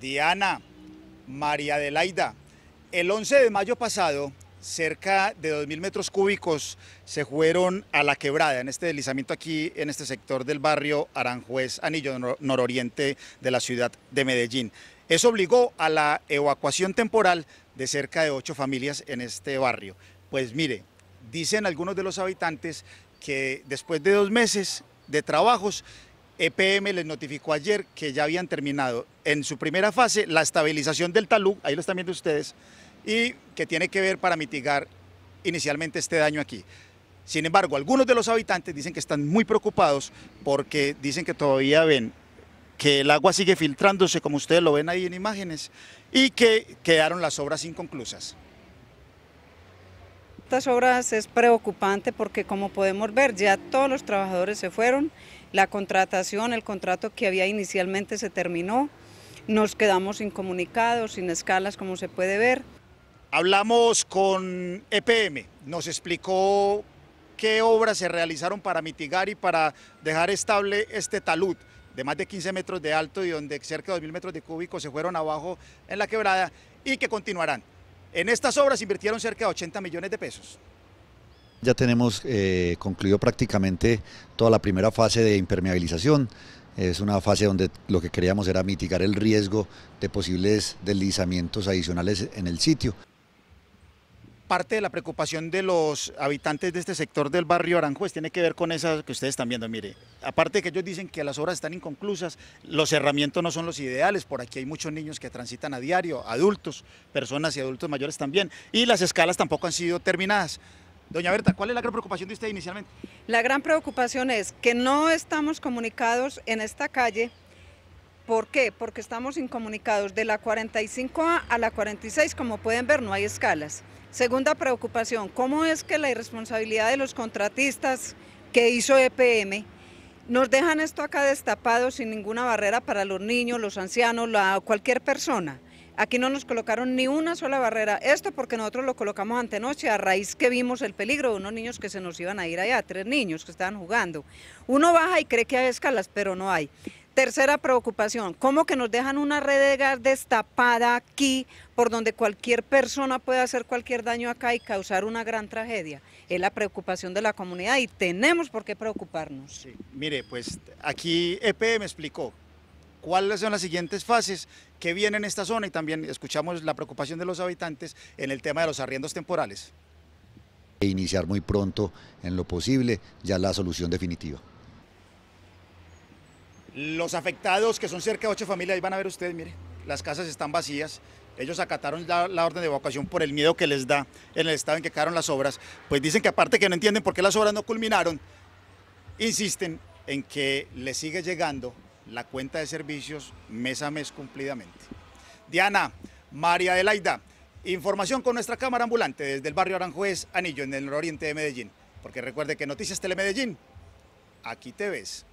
Diana, María Adelaida. El 11 de mayo pasado, cerca de 2.000 metros cúbicos se fueron a la quebrada en este deslizamiento aquí, en este sector del barrio Aranjuez, Anillo Nororiente de la ciudad de Medellín. Eso obligó a la evacuación temporal de cerca de ocho familias en este barrio. Pues mire, dicen algunos de los habitantes que después de dos meses de trabajos EPM les notificó ayer que ya habían terminado en su primera fase la estabilización del talud, ahí lo están viendo ustedes, y que tiene que ver para mitigar inicialmente este daño aquí. Sin embargo, algunos de los habitantes dicen que están muy preocupados porque dicen que todavía ven que el agua sigue filtrándose, como ustedes lo ven ahí en imágenes, y que quedaron las obras inconclusas. Estas obras es preocupante porque como podemos ver, ya todos los trabajadores se fueron, la contratación, el contrato que había inicialmente se terminó, nos quedamos incomunicados, sin escalas como se puede ver. Hablamos con EPM, nos explicó qué obras se realizaron para mitigar y para dejar estable este talud de más de 15 metros de alto y donde cerca de 2.000 metros de cúbicos se fueron abajo en la quebrada y que continuarán. En estas obras invirtieron cerca de 80 millones de pesos ya tenemos eh, concluido prácticamente toda la primera fase de impermeabilización. Es una fase donde lo que queríamos era mitigar el riesgo de posibles deslizamientos adicionales en el sitio. Parte de la preocupación de los habitantes de este sector del barrio Aranjuez pues tiene que ver con esas que ustedes están viendo. Mire, aparte de que ellos dicen que las obras están inconclusas, los cerramientos no son los ideales, por aquí hay muchos niños que transitan a diario, adultos, personas y adultos mayores también, y las escalas tampoco han sido terminadas. Doña Berta, ¿cuál es la gran preocupación de usted inicialmente? La gran preocupación es que no estamos comunicados en esta calle. ¿Por qué? Porque estamos incomunicados de la 45A a la 46, como pueden ver, no hay escalas. Segunda preocupación, ¿cómo es que la irresponsabilidad de los contratistas que hizo EPM nos dejan esto acá destapado sin ninguna barrera para los niños, los ancianos, cualquier persona? Aquí no nos colocaron ni una sola barrera. Esto porque nosotros lo colocamos antenoche a raíz que vimos el peligro de unos niños que se nos iban a ir allá, tres niños que estaban jugando. Uno baja y cree que hay escalas, pero no hay. Tercera preocupación, ¿cómo que nos dejan una red de gas destapada aquí por donde cualquier persona puede hacer cualquier daño acá y causar una gran tragedia? Es la preocupación de la comunidad y tenemos por qué preocuparnos. mire, pues aquí EP e me explicó, cuáles son las siguientes fases que vienen en esta zona y también escuchamos la preocupación de los habitantes en el tema de los arriendos temporales. E iniciar muy pronto, en lo posible, ya la solución definitiva. Los afectados, que son cerca de ocho familias, ahí van a ver ustedes, miren, las casas están vacías, ellos acataron la, la, orden de evacuación por el miedo que les da en el estado en que quedaron las obras, pues dicen que aparte que no entienden por qué las obras no culminaron, insisten en que les sigue llegando la cuenta de servicios mes a mes cumplidamente. Diana, María Adelaida, información con nuestra cámara ambulante desde el barrio Aranjuez, Anillo, en el nororiente de Medellín. Porque recuerde que Noticias Telemedellín, aquí te ves.